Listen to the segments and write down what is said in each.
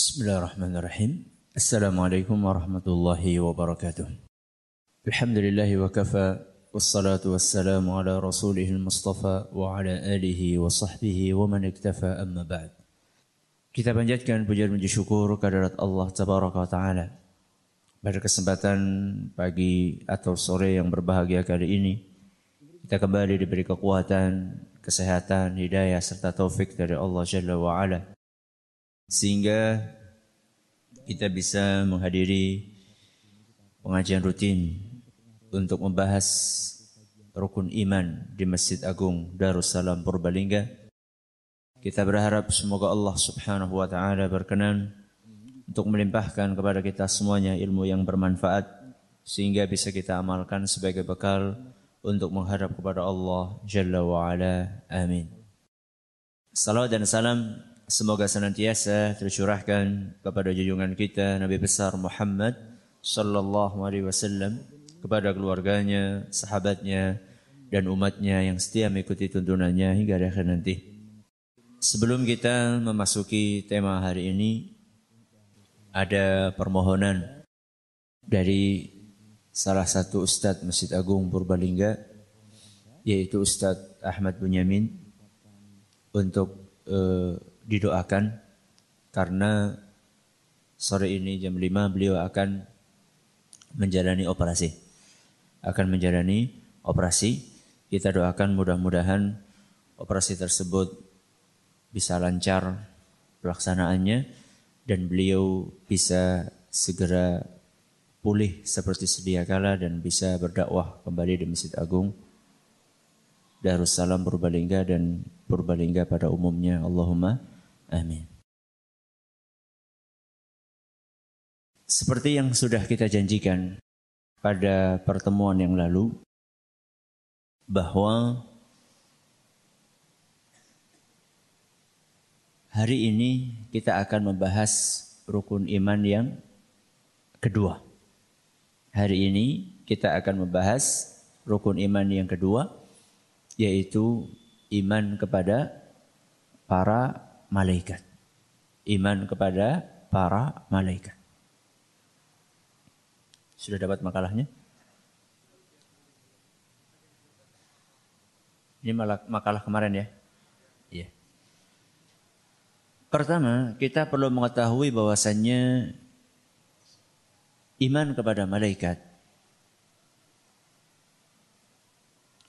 Bismillahirrahmanirrahim. Assalamualaikum warahmatullahi wabarakatuh. Alhamdulillahi wa kafa wassalatu wassalamu ala rasulihil mustafa wa ala alihi wa sahbihi wa man iktafa amma ba'd. Kita panjatkan puja dan syukur kehadirat Allah tabaraka taala. Pada kesempatan pagi atau sore yang berbahagia kali ini, kita kembali diberi kekuatan, kesehatan, hidayah serta taufik dari Allah Jalla wa ala sehingga kita bisa menghadiri pengajian rutin untuk membahas rukun iman di Masjid Agung Darussalam Purbalingga. Kita berharap semoga Allah Subhanahu wa taala berkenan untuk melimpahkan kepada kita semuanya ilmu yang bermanfaat sehingga bisa kita amalkan sebagai bekal untuk menghadap kepada Allah Jalla wa ala. Amin. Salam dan salam Semoga senantiasa tercurahkan kepada junjungan kita Nabi besar Muhammad sallallahu alaihi wasallam kepada keluarganya, sahabatnya dan umatnya yang setia mengikuti tuntunannya hingga akhir nanti. Sebelum kita memasuki tema hari ini ada permohonan dari salah satu ustadz Masjid Agung Purbalingga yaitu Ustadz Ahmad Bunyamin untuk eh, didoakan karena sore ini jam 5 beliau akan menjalani operasi. Akan menjalani operasi. Kita doakan mudah-mudahan operasi tersebut bisa lancar pelaksanaannya dan beliau bisa segera pulih seperti sedia kala dan bisa berdakwah kembali di Masjid Agung Darussalam Purbalingga dan Purbalingga pada umumnya Allahumma Amin. Seperti yang sudah kita janjikan pada pertemuan yang lalu, bahwa hari ini kita akan membahas rukun iman yang kedua. Hari ini kita akan membahas rukun iman yang kedua, yaitu iman kepada para malaikat. Iman kepada para malaikat. Sudah dapat makalahnya? Ini makalah kemarin ya. Iya. Pertama, kita perlu mengetahui bahwasannya iman kepada malaikat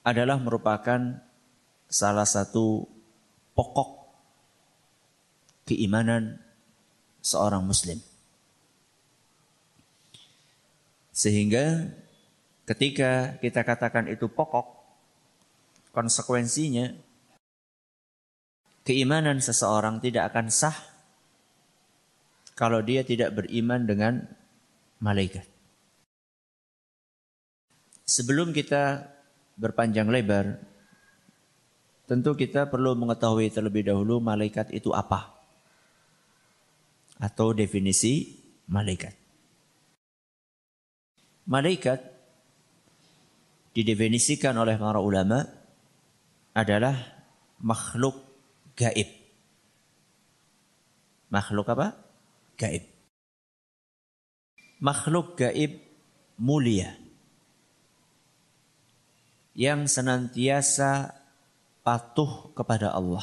adalah merupakan salah satu pokok keimanan seorang muslim. Sehingga ketika kita katakan itu pokok, konsekuensinya keimanan seseorang tidak akan sah kalau dia tidak beriman dengan malaikat. Sebelum kita berpanjang lebar, tentu kita perlu mengetahui terlebih dahulu malaikat itu apa atau definisi malaikat. Malaikat didefinisikan oleh para ulama adalah makhluk gaib. Makhluk apa? Gaib. Makhluk gaib mulia yang senantiasa patuh kepada Allah.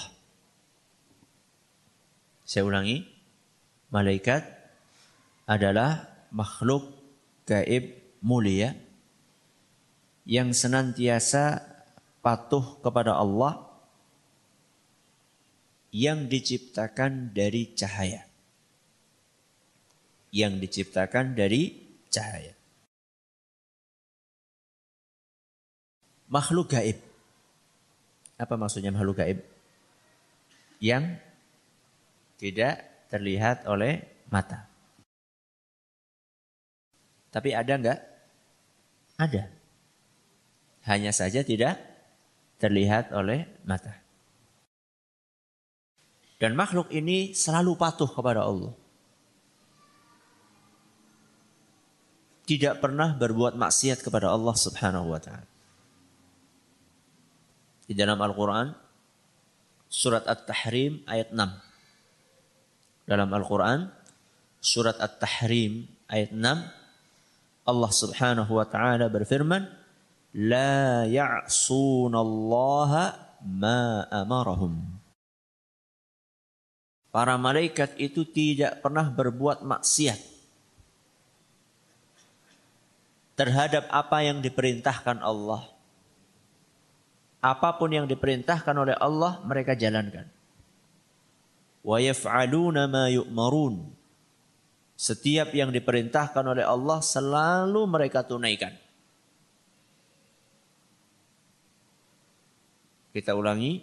Saya ulangi, Malaikat adalah makhluk gaib mulia yang senantiasa patuh kepada Allah yang diciptakan dari cahaya. Yang diciptakan dari cahaya. Makhluk gaib. Apa maksudnya makhluk gaib? Yang tidak terlihat oleh mata. Tapi ada enggak? Ada. Hanya saja tidak terlihat oleh mata. Dan makhluk ini selalu patuh kepada Allah. Tidak pernah berbuat maksiat kepada Allah Subhanahu wa taala. Di dalam Al-Qur'an surat At-Tahrim ayat 6 dalam Al-Quran. Surat At-Tahrim ayat 6. Allah subhanahu wa ta'ala berfirman. La ya'sunallaha ma amarahum. Para malaikat itu tidak pernah berbuat maksiat terhadap apa yang diperintahkan Allah. Apapun yang diperintahkan oleh Allah, mereka jalankan wa yaf'aluna ma Setiap yang diperintahkan oleh Allah selalu mereka tunaikan. Kita ulangi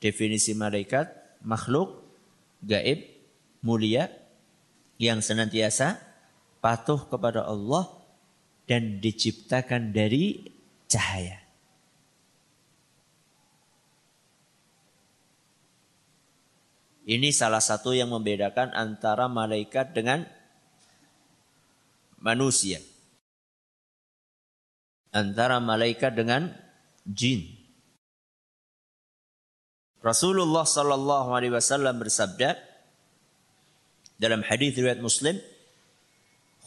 definisi malaikat, makhluk gaib mulia yang senantiasa patuh kepada Allah dan diciptakan dari cahaya. Ini salah satu yang membedakan antara malaikat dengan manusia. Antara malaikat dengan jin. Rasulullah sallallahu alaihi wasallam bersabda dalam hadis riwayat Muslim,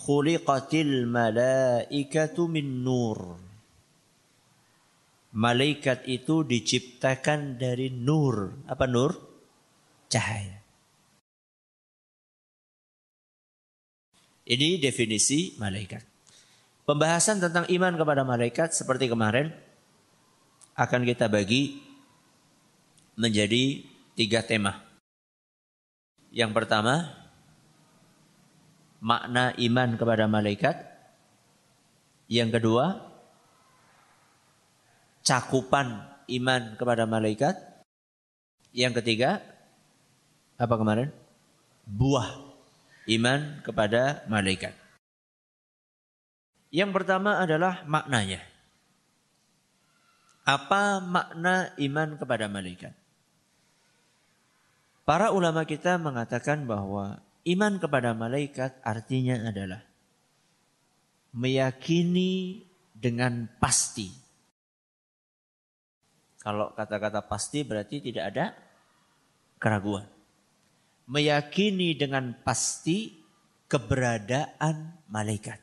"Khuliqatil malaikatu min nur." Malaikat itu diciptakan dari nur. Apa nur? cahaya. Ini definisi malaikat. Pembahasan tentang iman kepada malaikat seperti kemarin akan kita bagi menjadi tiga tema. Yang pertama, makna iman kepada malaikat. Yang kedua, cakupan iman kepada malaikat. Yang ketiga, apa kemarin? Buah iman kepada malaikat. Yang pertama adalah maknanya. Apa makna iman kepada malaikat? Para ulama kita mengatakan bahwa iman kepada malaikat artinya adalah meyakini dengan pasti. Kalau kata-kata pasti berarti tidak ada keraguan meyakini dengan pasti keberadaan malaikat.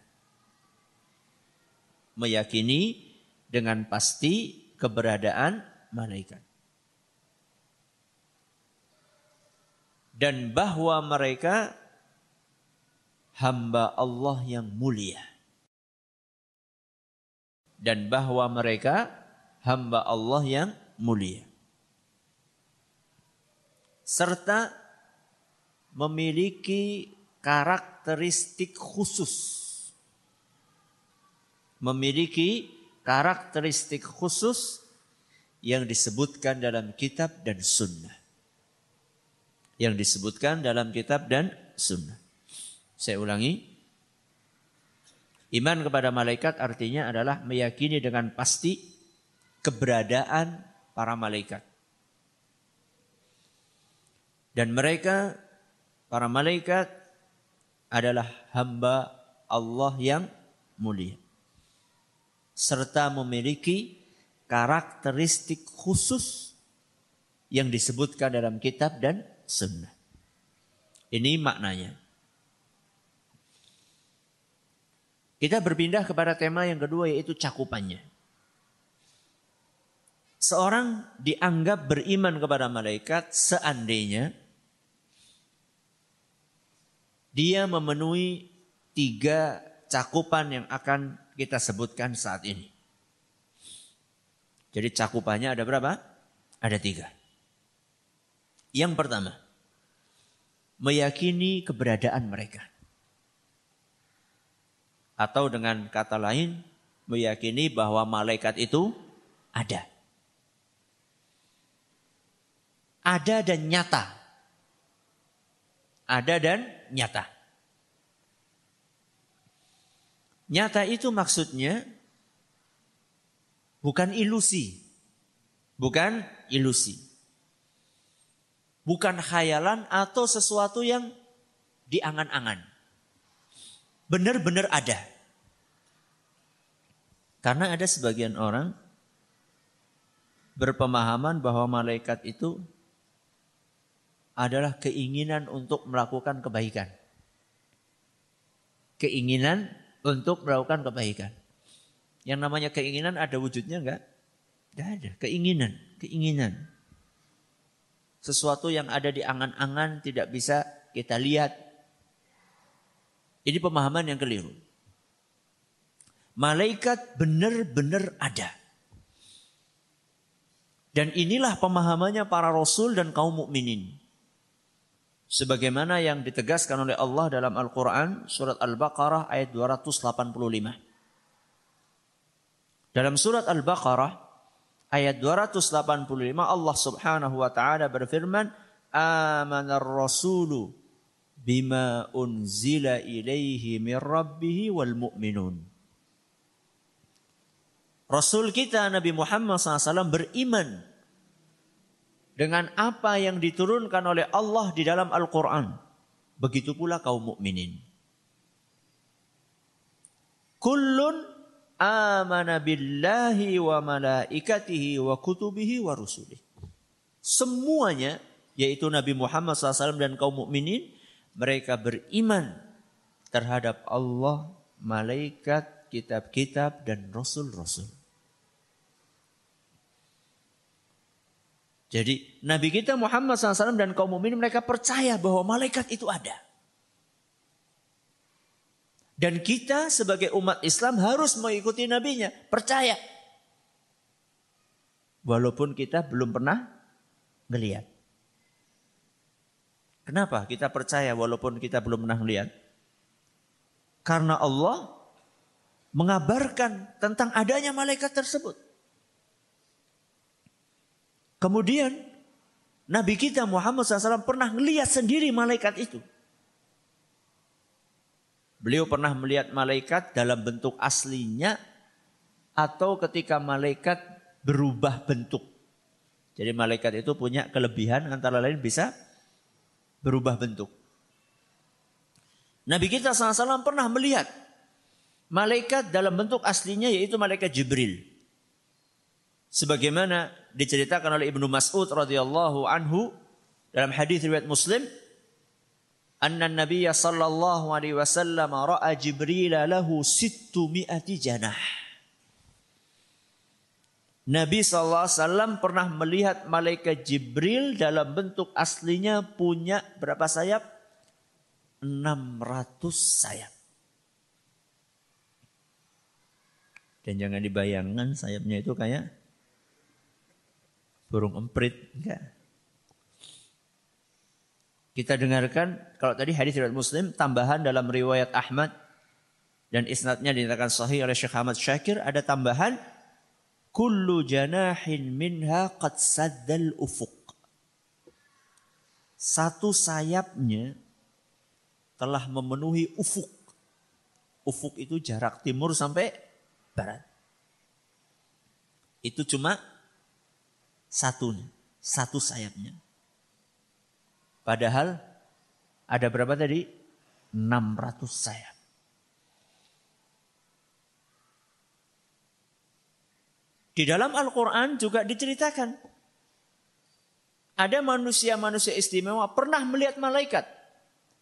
Meyakini dengan pasti keberadaan malaikat. Dan bahwa mereka hamba Allah yang mulia. Dan bahwa mereka hamba Allah yang mulia. Serta memiliki karakteristik khusus. Memiliki karakteristik khusus yang disebutkan dalam kitab dan sunnah. Yang disebutkan dalam kitab dan sunnah. Saya ulangi. Iman kepada malaikat artinya adalah meyakini dengan pasti keberadaan para malaikat. Dan mereka para malaikat adalah hamba Allah yang mulia serta memiliki karakteristik khusus yang disebutkan dalam kitab dan sunnah. Ini maknanya. Kita berpindah kepada tema yang kedua yaitu cakupannya. Seorang dianggap beriman kepada malaikat seandainya dia memenuhi tiga cakupan yang akan kita sebutkan saat ini. Jadi cakupannya ada berapa? Ada tiga. Yang pertama, meyakini keberadaan mereka. Atau dengan kata lain, meyakini bahwa malaikat itu ada. Ada dan nyata. Ada dan nyata. Nyata itu maksudnya bukan ilusi. Bukan ilusi. Bukan khayalan atau sesuatu yang diangan-angan. Benar-benar ada. Karena ada sebagian orang berpemahaman bahwa malaikat itu adalah keinginan untuk melakukan kebaikan. Keinginan untuk melakukan kebaikan. Yang namanya keinginan ada wujudnya enggak? Enggak ada. Keinginan, keinginan. Sesuatu yang ada di angan-angan tidak bisa kita lihat. Ini pemahaman yang keliru. Malaikat benar-benar ada. Dan inilah pemahamannya para rasul dan kaum mukminin sebagaimana yang ditegaskan oleh Allah dalam Al-Qur'an surat Al-Baqarah ayat 285. Dalam surat Al-Baqarah ayat 285 Allah Subhanahu wa taala berfirman, "Amanar rasulu bima unzila ilaihi min rabbih wal mu'minun." Rasul kita Nabi Muhammad SAW beriman dengan apa yang diturunkan oleh Allah di dalam Al-Qur'an. Begitu pula kaum mukminin. Kullun amana billahi wa malaikatihi wa kutubihi wa rusulih. Semuanya yaitu Nabi Muhammad SAW dan kaum mukminin mereka beriman terhadap Allah, malaikat, kitab-kitab dan rasul-rasul. Jadi Nabi kita Muhammad SAW dan kaum mukminin mereka percaya bahwa malaikat itu ada. Dan kita sebagai umat Islam harus mengikuti nabinya, percaya. Walaupun kita belum pernah melihat Kenapa kita percaya walaupun kita belum pernah melihat Karena Allah mengabarkan tentang adanya malaikat tersebut. Kemudian Nabi kita Muhammad SAW pernah melihat sendiri malaikat itu. Beliau pernah melihat malaikat dalam bentuk aslinya atau ketika malaikat berubah bentuk. Jadi malaikat itu punya kelebihan antara lain bisa berubah bentuk. Nabi kita SAW pernah melihat malaikat dalam bentuk aslinya yaitu malaikat Jibril. Sebagaimana diceritakan oleh Ibnu Mas'ud radhiyallahu anhu dalam hadis riwayat Muslim anna Nabi sallallahu alaihi wasallam ra'a Jibril lahu 600 janah Nabi sallallahu alaihi wasallam pernah melihat malaikat Jibril dalam bentuk aslinya punya berapa sayap? 600 sayap. Dan jangan dibayangkan sayapnya itu kayak burung emprit, enggak. Kita dengarkan kalau tadi hadis riwayat Muslim tambahan dalam riwayat Ahmad dan isnadnya dinyatakan sahih oleh Syekh Ahmad Syakir ada tambahan kullu janahin minha qad saddal ufuq. Satu sayapnya telah memenuhi ufuk. Ufuk itu jarak timur sampai barat. Itu cuma satunya, satu sayapnya. Padahal ada berapa tadi? 600 sayap. Di dalam Al-Quran juga diceritakan. Ada manusia-manusia istimewa pernah melihat malaikat.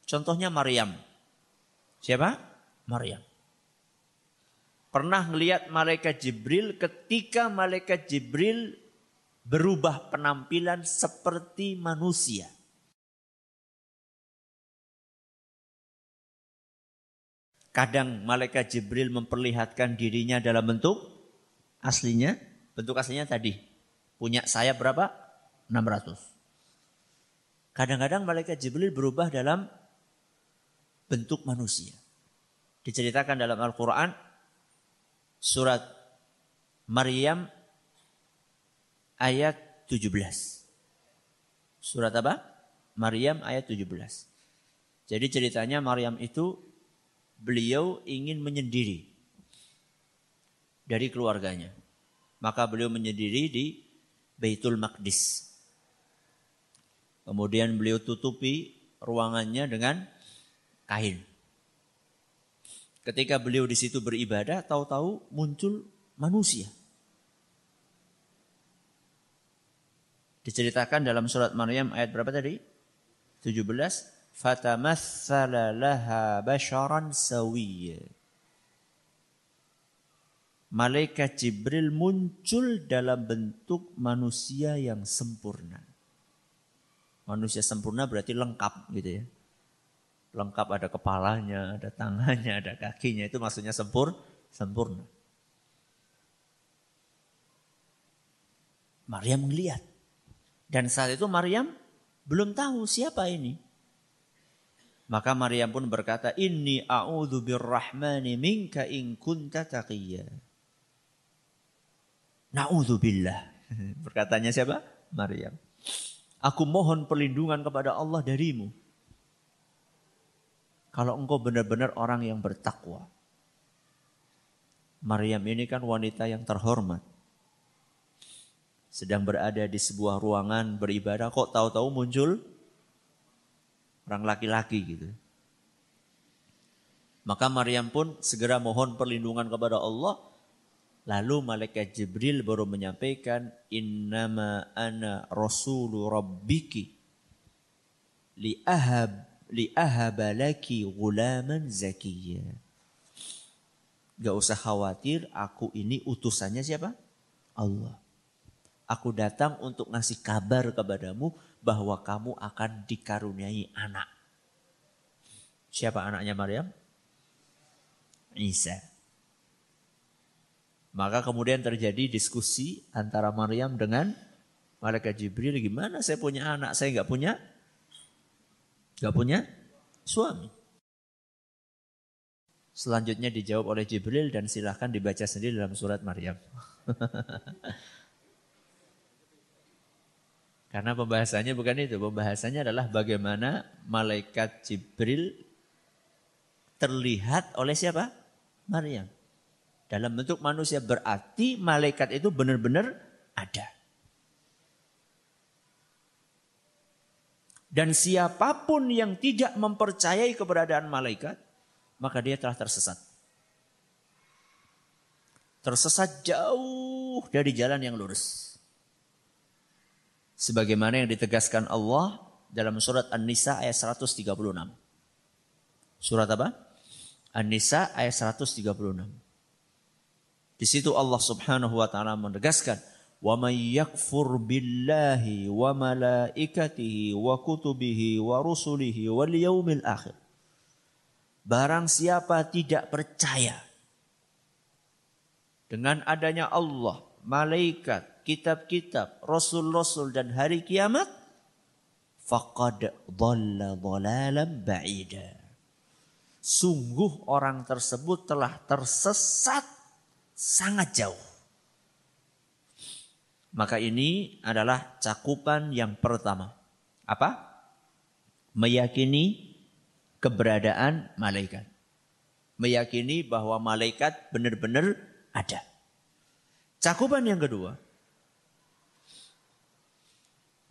Contohnya Maryam. Siapa? Maryam. Pernah melihat malaikat Jibril ketika malaikat Jibril berubah penampilan seperti manusia. Kadang malaikat Jibril memperlihatkan dirinya dalam bentuk aslinya, bentuk aslinya tadi. Punya saya berapa? 600. Kadang-kadang malaikat Jibril berubah dalam bentuk manusia. Diceritakan dalam Al-Quran, surat Maryam ayat 17. Surat apa? Maryam ayat 17. Jadi ceritanya Maryam itu beliau ingin menyendiri dari keluarganya. Maka beliau menyendiri di Baitul Maqdis. Kemudian beliau tutupi ruangannya dengan kain. Ketika beliau di situ beribadah, tahu-tahu muncul manusia Diceritakan dalam surat Maryam ayat berapa tadi? 17. Fatamathala laha basharan sawiyya. Malaikat Jibril muncul dalam bentuk manusia yang sempurna. Manusia sempurna berarti lengkap gitu ya. Lengkap ada kepalanya, ada tangannya, ada kakinya. Itu maksudnya sempur, sempurna. Maria melihat dan saat itu Maryam belum tahu siapa ini. Maka Maryam pun berkata, ini a'udhu birrahmani minka in kunta taqiyya." billah, Berkatanya siapa? Maryam. Aku mohon perlindungan kepada Allah darimu. Kalau engkau benar-benar orang yang bertakwa. Maryam ini kan wanita yang terhormat sedang berada di sebuah ruangan beribadah kok tahu-tahu muncul orang laki-laki gitu. Maka Maryam pun segera mohon perlindungan kepada Allah. Lalu malaikat Jibril baru menyampaikan innama ana rasulu rabbiki li ahab li ahaba laki gulaman zakiyya. Gak usah khawatir, aku ini utusannya siapa? Allah Aku datang untuk ngasih kabar kepadamu bahwa kamu akan dikaruniai anak. Siapa anaknya Maryam? Isa. Maka kemudian terjadi diskusi antara Maryam dengan malaikat Jibril. Gimana saya punya anak, saya nggak punya, nggak punya suami. Selanjutnya dijawab oleh Jibril dan silahkan dibaca sendiri dalam surat Maryam. Karena pembahasannya bukan itu. Pembahasannya adalah bagaimana malaikat Jibril terlihat oleh siapa? Maryam. Dalam bentuk manusia berarti malaikat itu benar-benar ada. Dan siapapun yang tidak mempercayai keberadaan malaikat, maka dia telah tersesat. Tersesat jauh dari jalan yang lurus sebagaimana yang ditegaskan Allah dalam surat An-Nisa ayat 136. Surat apa? An-Nisa ayat 136. Di situ Allah Subhanahu wa taala menegaskan, "Wa may yakfur billahi wa malaikatihi wa kutubihi wa rusulihi wal yaumil akhir." Barang siapa tidak percaya dengan adanya Allah, malaikat, kitab-kitab, rasul-rasul dan hari kiamat, faqad dhalla dhalalan ba'ida. Sungguh orang tersebut telah tersesat sangat jauh. Maka ini adalah cakupan yang pertama. Apa? Meyakini keberadaan malaikat. Meyakini bahwa malaikat benar-benar ada. Cakupan yang kedua,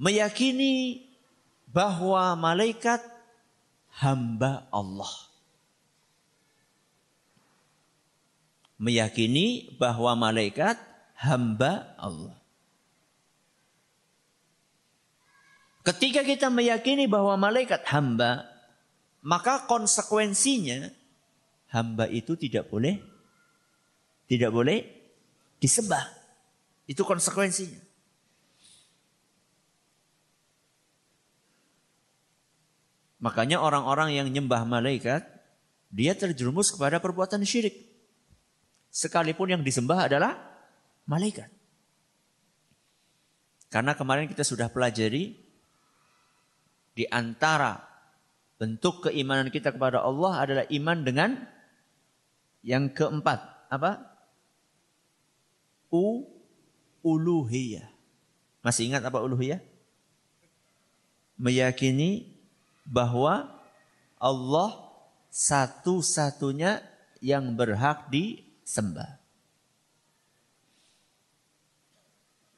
meyakini bahwa malaikat hamba Allah. Meyakini bahwa malaikat hamba Allah. Ketika kita meyakini bahwa malaikat hamba, maka konsekuensinya hamba itu tidak boleh tidak boleh disembah. Itu konsekuensinya. Makanya orang-orang yang nyembah malaikat, dia terjerumus kepada perbuatan syirik. Sekalipun yang disembah adalah malaikat. Karena kemarin kita sudah pelajari di antara bentuk keimanan kita kepada Allah adalah iman dengan yang keempat, apa? U uluhiyah. Masih ingat apa uluhiyah? Meyakini bahwa Allah satu-satunya yang berhak disembah.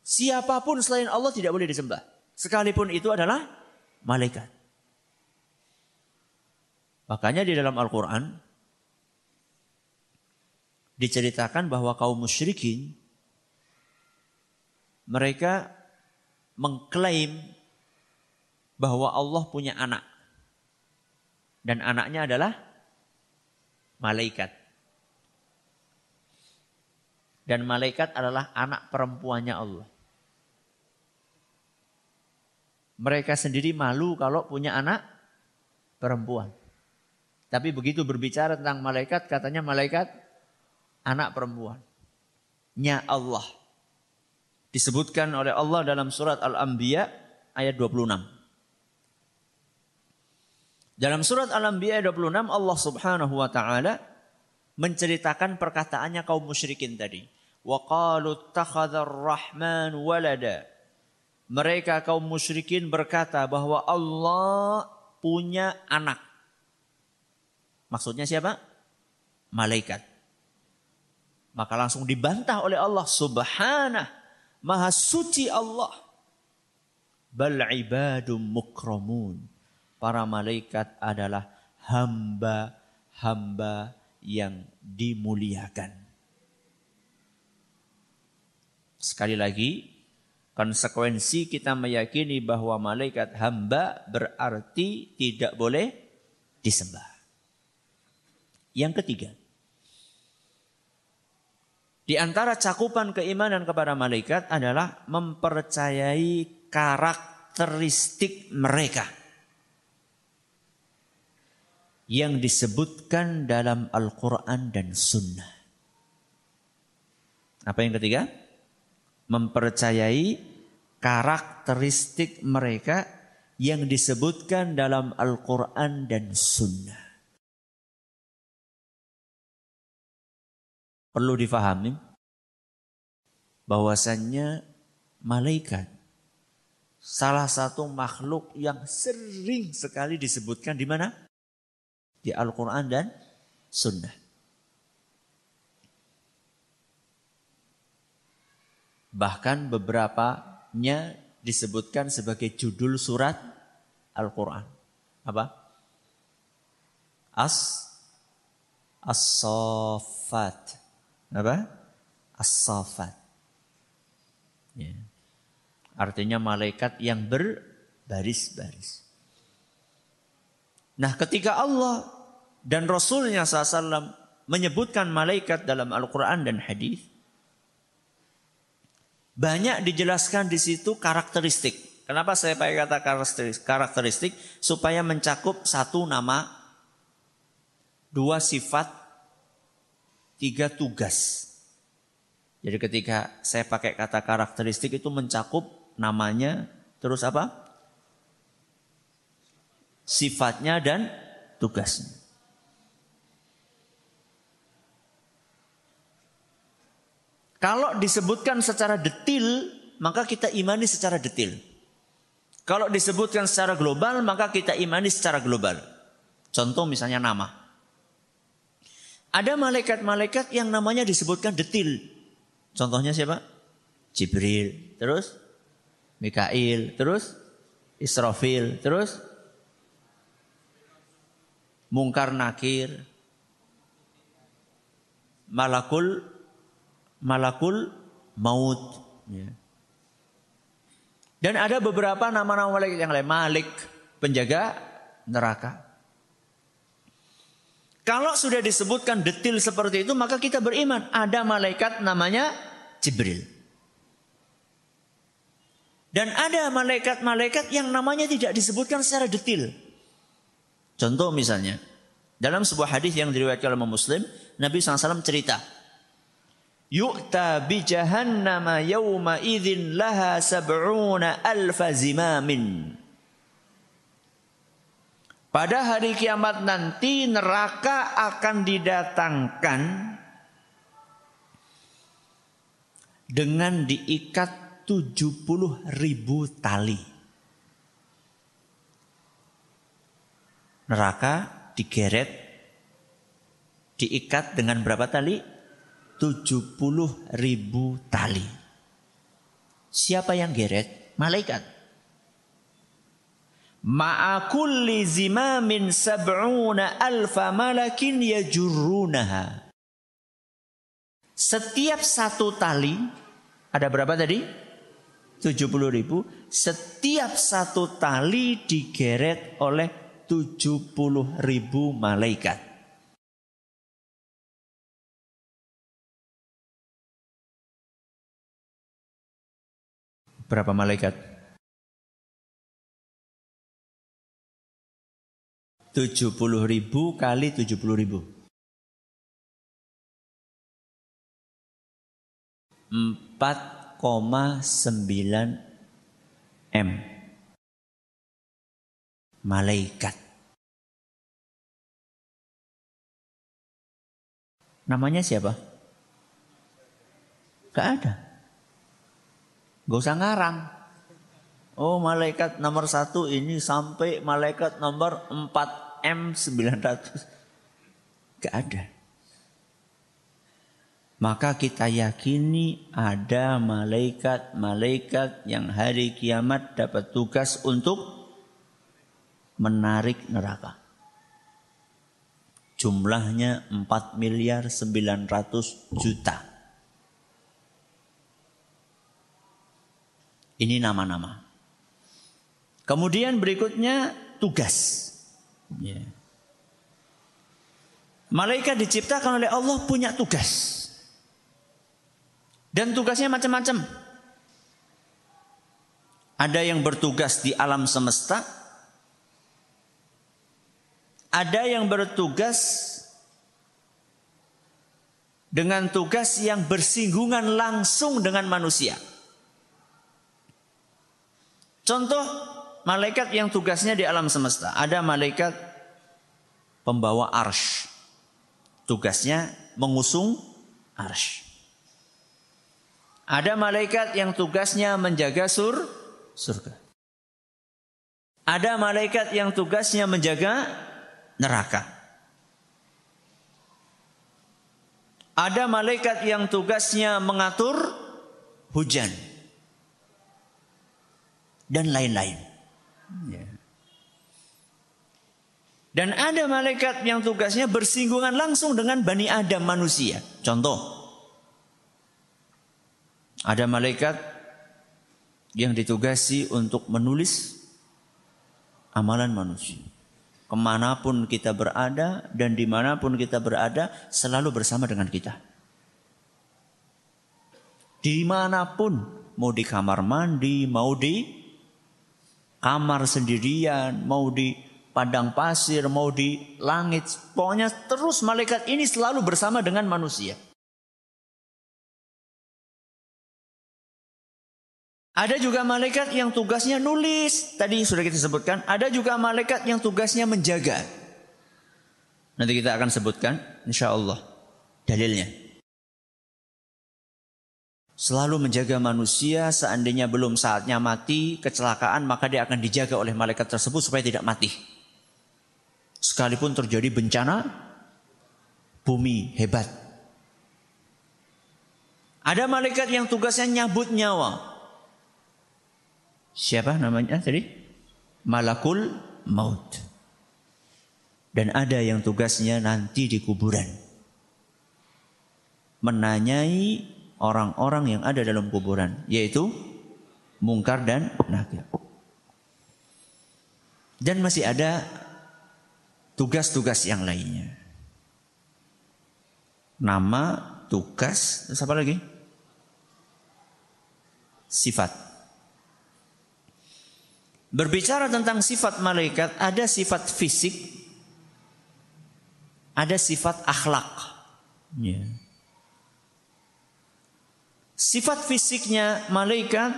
Siapapun selain Allah tidak boleh disembah. Sekalipun itu adalah malaikat. Makanya di dalam Al-Quran diceritakan bahwa kaum musyrikin mereka mengklaim bahwa Allah punya anak dan anaknya adalah malaikat. Dan malaikat adalah anak perempuannya Allah. Mereka sendiri malu kalau punya anak perempuan. Tapi begitu berbicara tentang malaikat, katanya malaikat anak perempuan. Nya Allah. Disebutkan oleh Allah dalam surat Al-Anbiya ayat 26. Dalam surat Al-Anbiya 26 Allah Subhanahu wa taala menceritakan perkataannya kaum musyrikin tadi. Wa qalu rahman walada. Mereka kaum musyrikin berkata bahwa Allah punya anak. Maksudnya siapa? Malaikat. Maka langsung dibantah oleh Allah Subhanahu Maha suci Allah. Bal ibadum mukramun para malaikat adalah hamba-hamba yang dimuliakan. Sekali lagi, konsekuensi kita meyakini bahwa malaikat hamba berarti tidak boleh disembah. Yang ketiga, di antara cakupan keimanan kepada malaikat adalah mempercayai karakteristik mereka yang disebutkan dalam Al-Quran dan Sunnah. Apa yang ketiga? Mempercayai karakteristik mereka yang disebutkan dalam Al-Quran dan Sunnah. Perlu difahami bahwasannya malaikat salah satu makhluk yang sering sekali disebutkan di mana? di Al-Quran dan Sunnah. Bahkan beberapa nya disebutkan sebagai judul surat Al-Quran. Apa? As As-Safat. Apa? As-Safat. Ya. Artinya malaikat yang berbaris-baris. Nah ketika Allah dan Rasulnya SAW menyebutkan malaikat dalam Al-Quran dan hadis. Banyak dijelaskan di situ karakteristik. Kenapa saya pakai kata karakteristik? Karakteristik supaya mencakup satu nama, dua sifat, tiga tugas. Jadi ketika saya pakai kata karakteristik itu mencakup namanya, terus apa? Sifatnya dan tugasnya. Kalau disebutkan secara detil, maka kita imani secara detil. Kalau disebutkan secara global, maka kita imani secara global. Contoh misalnya nama. Ada malaikat-malaikat yang namanya disebutkan detil. Contohnya siapa? Jibril, terus Mikail, terus Israfil, terus Mungkar Nakir, Malakul malakul maut. Ya. Dan ada beberapa nama-nama malaikat yang lain. Malik, penjaga neraka. Kalau sudah disebutkan detil seperti itu, maka kita beriman. Ada malaikat namanya Jibril. Dan ada malaikat-malaikat yang namanya tidak disebutkan secara detil. Contoh misalnya, dalam sebuah hadis yang diriwayatkan oleh Muslim, Nabi SAW cerita Yu'ta bi jahannama yawma idzin laha sab'una alfa zimamin. Pada hari kiamat nanti neraka akan didatangkan dengan diikat 70 ribu tali. Neraka digeret, diikat dengan berapa tali? 70 ribu tali. Siapa yang geret? Malaikat. Ma'akulli zimamin sab'una alfa malakin yajurrunaha. Setiap satu tali, ada berapa tadi? 70 ribu. Setiap satu tali digeret oleh 70 ribu malaikat. berapa malaikat? 70 ribu kali 70 ribu. 4,9 M. Malaikat. Namanya siapa? Gak ada. Gak usah ngarang. Oh malaikat nomor satu ini sampai malaikat nomor 4M900. Gak ada. Maka kita yakini ada malaikat-malaikat yang hari kiamat dapat tugas untuk menarik neraka. Jumlahnya 4 miliar 900 juta. Ini nama-nama. Kemudian berikutnya tugas. Yeah. Malaikat diciptakan oleh Allah punya tugas. Dan tugasnya macam-macam. Ada yang bertugas di alam semesta. Ada yang bertugas dengan tugas yang bersinggungan langsung dengan manusia. Contoh malaikat yang tugasnya di alam semesta. Ada malaikat pembawa arsh. Tugasnya mengusung arsh. Ada malaikat yang tugasnya menjaga sur surga. Ada malaikat yang tugasnya menjaga neraka. Ada malaikat yang tugasnya mengatur hujan dan lain-lain. Ya. Dan ada malaikat yang tugasnya bersinggungan langsung dengan Bani Adam manusia. Contoh, ada malaikat yang ditugasi untuk menulis amalan manusia. Kemanapun kita berada dan dimanapun kita berada selalu bersama dengan kita. Dimanapun, mau di kamar mandi, mau di kamar sendirian, mau di padang pasir, mau di langit. Pokoknya terus malaikat ini selalu bersama dengan manusia. Ada juga malaikat yang tugasnya nulis. Tadi sudah kita sebutkan. Ada juga malaikat yang tugasnya menjaga. Nanti kita akan sebutkan insya Allah dalilnya selalu menjaga manusia seandainya belum saatnya mati kecelakaan maka dia akan dijaga oleh malaikat tersebut supaya tidak mati sekalipun terjadi bencana bumi hebat ada malaikat yang tugasnya nyabut nyawa siapa namanya tadi malakul maut dan ada yang tugasnya nanti di kuburan menanyai orang-orang yang ada dalam kuburan, yaitu mungkar dan nakir. Dan masih ada tugas-tugas yang lainnya. Nama, tugas, terus apa lagi? Sifat. Berbicara tentang sifat malaikat, ada sifat fisik, ada sifat akhlak. Yeah. Sifat fisiknya malaikat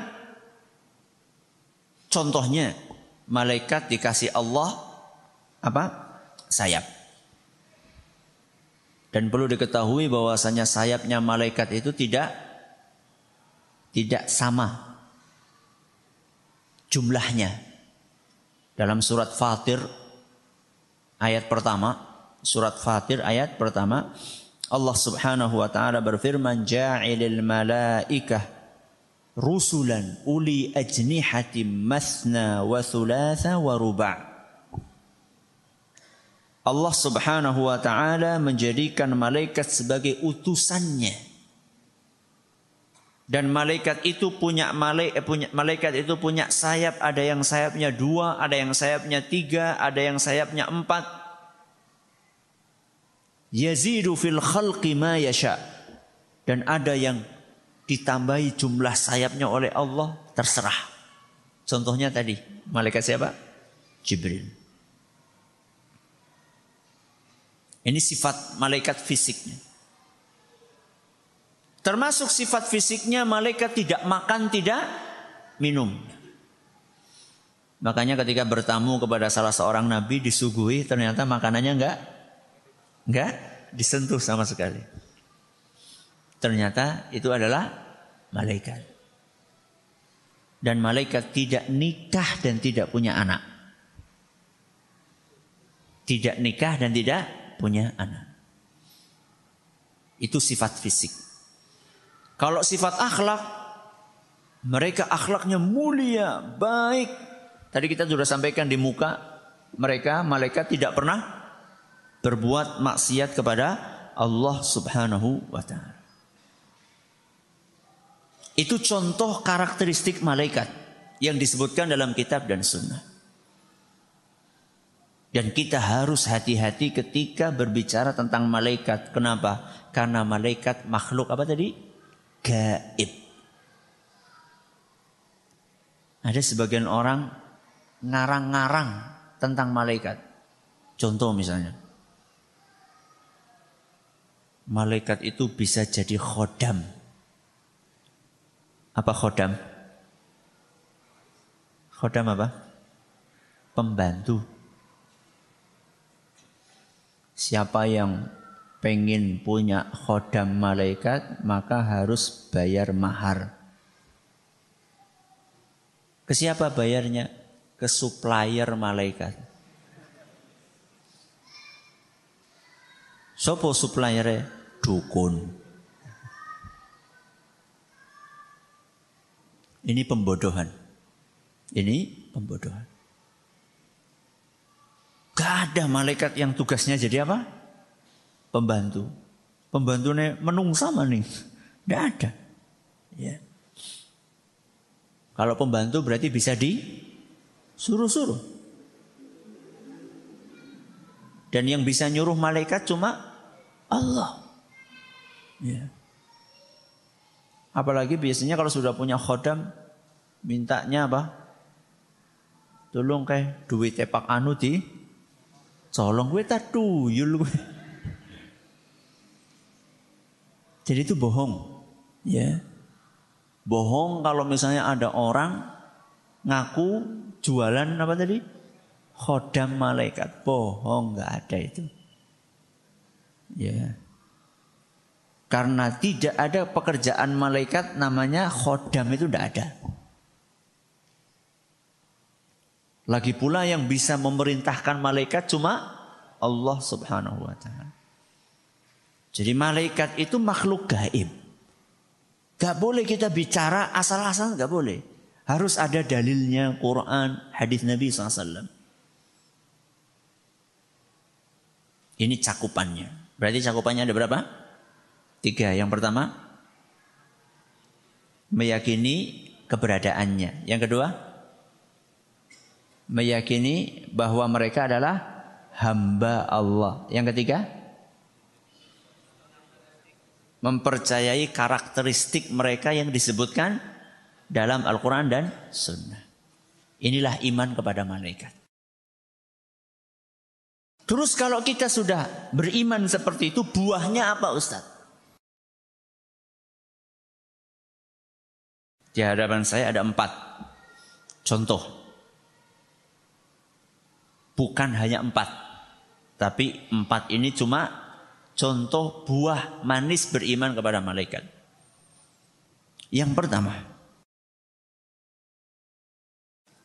contohnya malaikat dikasih Allah apa? sayap. Dan perlu diketahui bahwasanya sayapnya malaikat itu tidak tidak sama jumlahnya. Dalam surat Fatir ayat pertama, surat Fatir ayat pertama Allah Subhanahu wa taala berfirman ja'ilil malaikah rusulan uli ajnihati masna wa thulatha wa ruba' Allah Subhanahu wa taala menjadikan malaikat sebagai utusannya. Dan malaikat itu punya malaikat, eh, punya malaikat itu punya sayap, ada yang sayapnya dua, ada yang sayapnya tiga, ada yang sayapnya empat. Yazidu fil khalqi ma yasha. Dan ada yang ditambahi jumlah sayapnya oleh Allah terserah. Contohnya tadi, malaikat siapa? Jibril. Ini sifat malaikat fisiknya. Termasuk sifat fisiknya malaikat tidak makan, tidak minum. Makanya ketika bertamu kepada salah seorang nabi disuguhi ternyata makanannya enggak Enggak disentuh sama sekali. Ternyata itu adalah malaikat. Dan malaikat tidak nikah dan tidak punya anak. Tidak nikah dan tidak punya anak. Itu sifat fisik. Kalau sifat akhlak, mereka akhlaknya mulia, baik. Tadi kita sudah sampaikan di muka, mereka malaikat tidak pernah berbuat maksiat kepada Allah Subhanahu wa taala. Itu contoh karakteristik malaikat yang disebutkan dalam kitab dan sunnah. Dan kita harus hati-hati ketika berbicara tentang malaikat. Kenapa? Karena malaikat makhluk apa tadi? Gaib. Ada sebagian orang ngarang-ngarang tentang malaikat. Contoh misalnya malaikat itu bisa jadi khodam. Apa khodam? Khodam apa? Pembantu. Siapa yang pengen punya khodam malaikat maka harus bayar mahar. Ke siapa bayarnya? Ke supplier malaikat. Sopo suplainya, dukun. Ini pembodohan. Ini pembodohan. Gak ada malaikat yang tugasnya jadi apa? Pembantu. Pembantunya menung sama nih. Gak ada. Ya. Kalau pembantu berarti bisa di suruh-suruh. Dan yang bisa nyuruh malaikat cuma Allah. Ya. Apalagi biasanya kalau sudah punya khodam, mintanya apa? Tolong kayak duit tepak anu di colong gue tadu yul gue. Jadi itu bohong, ya. Bohong kalau misalnya ada orang ngaku jualan apa tadi? Khodam malaikat. Bohong nggak ada itu. Ya. Karena tidak ada pekerjaan malaikat namanya khodam itu tidak ada. Lagi pula yang bisa memerintahkan malaikat cuma Allah subhanahu wa ta'ala. Jadi malaikat itu makhluk gaib. Gak boleh kita bicara asal-asal gak boleh. Harus ada dalilnya Quran, hadis Nabi SAW. Ini cakupannya. Berarti cakupannya ada berapa? Tiga. Yang pertama, meyakini keberadaannya. Yang kedua, meyakini bahwa mereka adalah hamba Allah. Yang ketiga, mempercayai karakteristik mereka yang disebutkan dalam Al-Quran dan Sunnah. Inilah iman kepada malaikat. Terus kalau kita sudah beriman seperti itu, buahnya apa Ustadz? Di hadapan saya ada empat contoh. Bukan hanya empat, tapi empat ini cuma contoh buah manis beriman kepada malaikat. Yang pertama,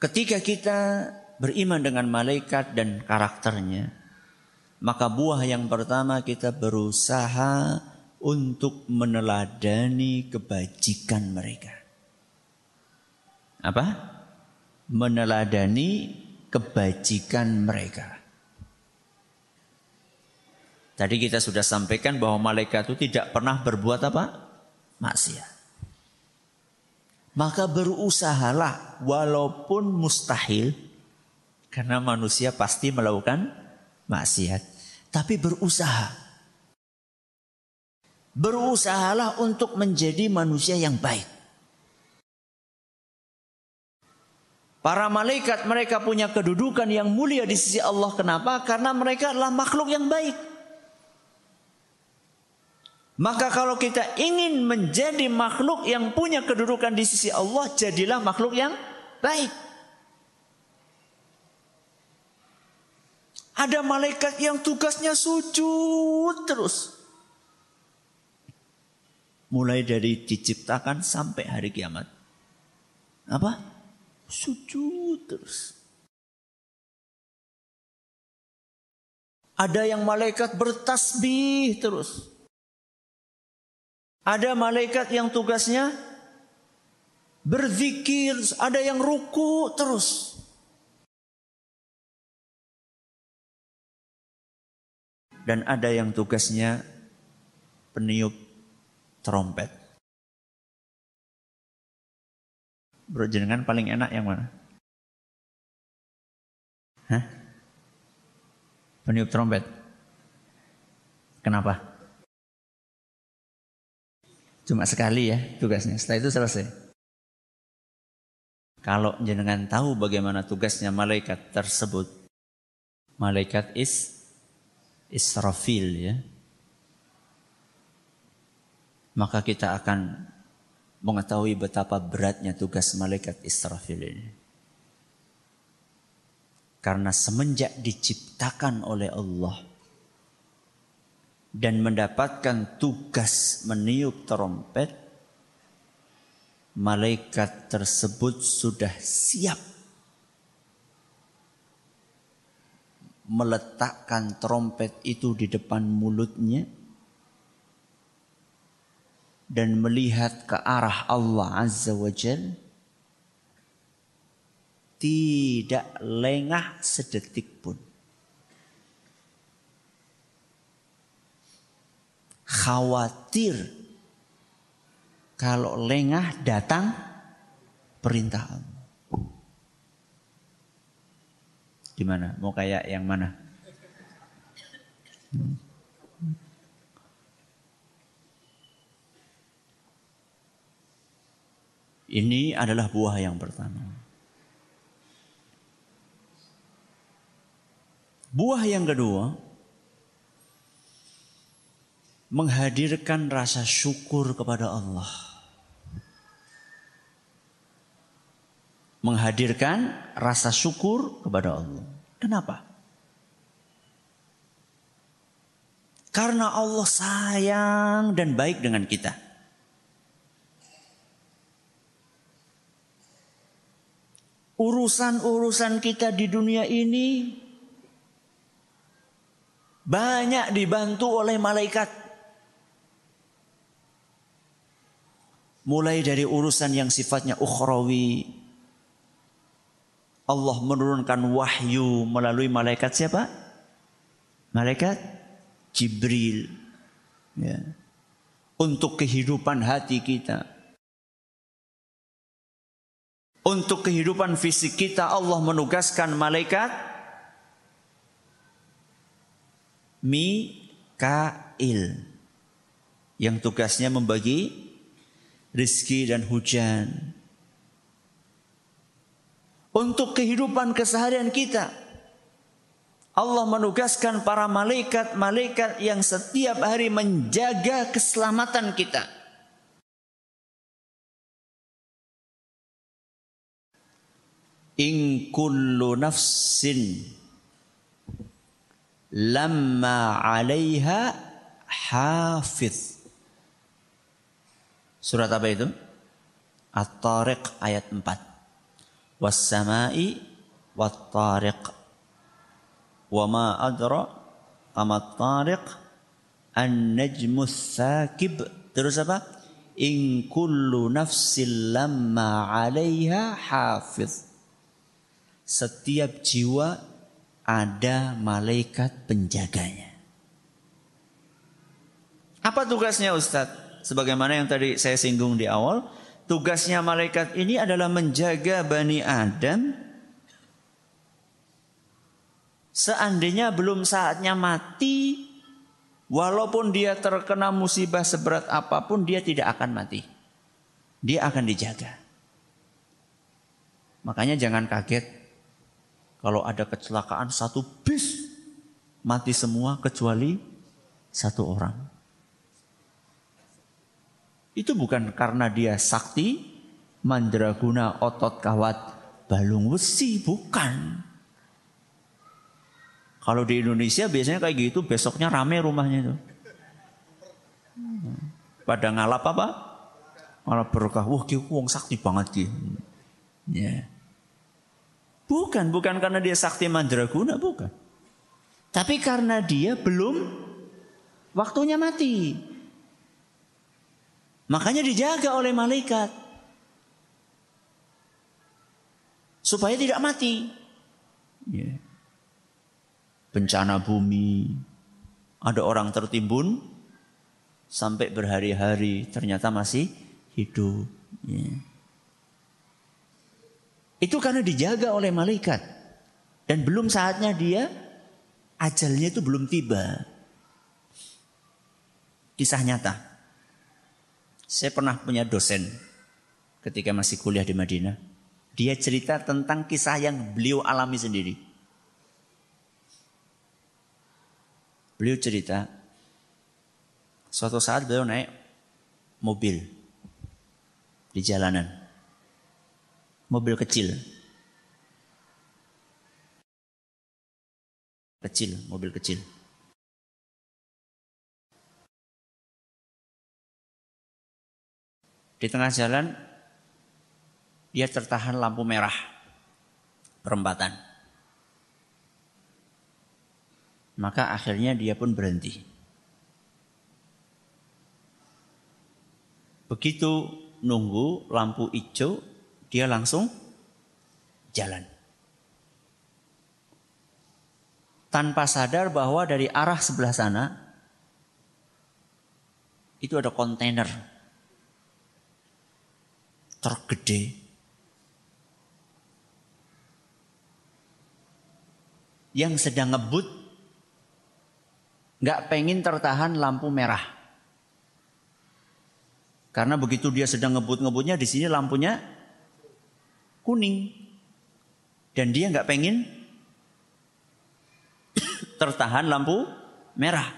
ketika kita beriman dengan malaikat dan karakternya, maka buah yang pertama kita berusaha untuk meneladani kebajikan mereka apa? meneladani kebajikan mereka. Tadi kita sudah sampaikan bahwa malaikat itu tidak pernah berbuat apa? maksiat. Maka berusahalah walaupun mustahil karena manusia pasti melakukan maksiat, tapi berusaha. Berusahalah untuk menjadi manusia yang baik. Para malaikat mereka punya kedudukan yang mulia di sisi Allah. Kenapa? Karena mereka adalah makhluk yang baik. Maka kalau kita ingin menjadi makhluk yang punya kedudukan di sisi Allah, jadilah makhluk yang baik. Ada malaikat yang tugasnya sujud terus. Mulai dari diciptakan sampai hari kiamat. Apa? Sujud terus. Ada yang malaikat bertasbih terus. Ada malaikat yang tugasnya berzikir, ada yang ruku terus. Dan ada yang tugasnya peniup trompet. Menurut jenengan paling enak yang mana? Hah? Peniup trompet. Kenapa? Cuma sekali ya tugasnya. Setelah itu selesai. Kalau jenengan tahu bagaimana tugasnya malaikat tersebut. Malaikat is Israfil ya. Maka kita akan mengetahui betapa beratnya tugas malaikat Israfil ini. Karena semenjak diciptakan oleh Allah dan mendapatkan tugas meniup trompet, malaikat tersebut sudah siap meletakkan trompet itu di depan mulutnya dan melihat ke arah Allah Azza wa Jal tidak lengah sedetik pun. Khawatir kalau lengah datang perintah Allah. Gimana? Mau kayak yang mana? Hmm. Ini adalah buah yang pertama. Buah yang kedua menghadirkan rasa syukur kepada Allah. Menghadirkan rasa syukur kepada Allah. Kenapa? Karena Allah sayang dan baik dengan kita. urusan-urusan kita di dunia ini banyak dibantu oleh malaikat. Mulai dari urusan yang sifatnya ukhrawi. Allah menurunkan wahyu melalui malaikat siapa? Malaikat Jibril. Ya. Untuk kehidupan hati kita. Untuk kehidupan fisik kita Allah menugaskan malaikat Mikail yang tugasnya membagi rizki dan hujan. Untuk kehidupan keseharian kita, Allah menugaskan para malaikat-malaikat yang setiap hari menjaga keselamatan kita. إن كل نفس لما عليها حافظ Surat apa itu? At-Tariq ayat 4. Was-samai wat-tariq. Wa ma adra amat tariq an-najmu thakib. Terus apa? In kullu nafsin lamma 'alaiha hafiz. setiap jiwa ada malaikat penjaganya. Apa tugasnya Ustadz? Sebagaimana yang tadi saya singgung di awal, tugasnya malaikat ini adalah menjaga Bani Adam seandainya belum saatnya mati, walaupun dia terkena musibah seberat apapun, dia tidak akan mati. Dia akan dijaga. Makanya jangan kaget kalau ada kecelakaan satu bis mati semua kecuali satu orang. Itu bukan karena dia sakti, mandraguna, otot kawat, balung besi, bukan. Kalau di Indonesia biasanya kayak gitu, besoknya rame rumahnya itu. Pada ngalap apa? Malah berkah, wah dia wong sakti banget dia. Yeah. Bukan, bukan karena dia sakti mandraguna, bukan. Tapi karena dia belum waktunya mati. Makanya dijaga oleh malaikat. Supaya tidak mati. Ya. Bencana bumi. Ada orang tertimbun sampai berhari-hari ternyata masih hidup. Ya. Itu karena dijaga oleh malaikat. Dan belum saatnya dia, ajalnya itu belum tiba. Kisah nyata. Saya pernah punya dosen ketika masih kuliah di Madinah. Dia cerita tentang kisah yang beliau alami sendiri. Beliau cerita, suatu saat beliau naik mobil di jalanan mobil kecil. Kecil, mobil kecil. Di tengah jalan, dia tertahan lampu merah perempatan. Maka akhirnya dia pun berhenti. Begitu nunggu lampu hijau, dia langsung jalan. Tanpa sadar bahwa dari arah sebelah sana itu ada kontainer tergede yang sedang ngebut nggak pengen tertahan lampu merah. Karena begitu dia sedang ngebut-ngebutnya di sini lampunya kuning. Dan dia nggak pengen tertahan lampu merah.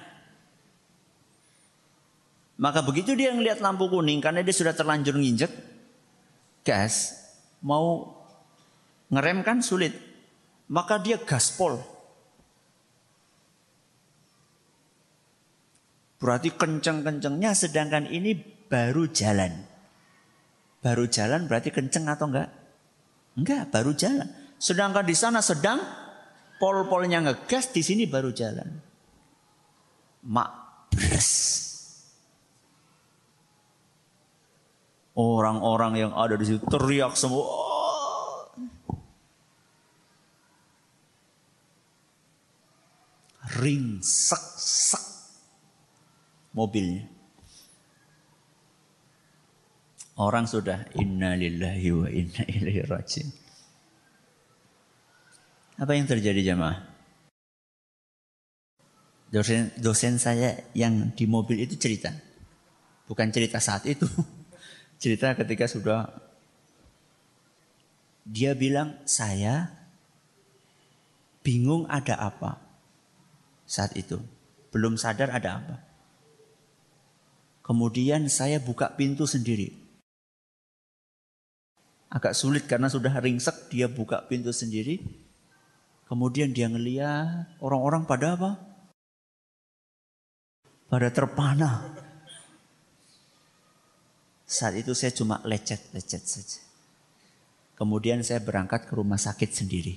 Maka begitu dia ngelihat lampu kuning karena dia sudah terlanjur nginjek gas, mau ngerem kan sulit. Maka dia gaspol. Berarti kenceng-kencengnya sedangkan ini baru jalan. Baru jalan berarti kenceng atau enggak? Enggak, baru jalan. Sedangkan di sana sedang pol-polnya ngegas, di sini baru jalan. Mak beres. Orang-orang yang ada di situ teriak semua. ring sek sek mobilnya. Orang sudah inna lillahi wa inna ilaihi rajiun. Apa yang terjadi jamaah? Dosen, dosen saya yang di mobil itu cerita. Bukan cerita saat itu. cerita ketika sudah dia bilang saya bingung ada apa saat itu. Belum sadar ada apa. Kemudian saya buka pintu sendiri Agak sulit karena sudah ringsek dia buka pintu sendiri. Kemudian dia ngeliat orang-orang pada apa? Pada terpana. Saat itu saya cuma lecet-lecet saja. Kemudian saya berangkat ke rumah sakit sendiri.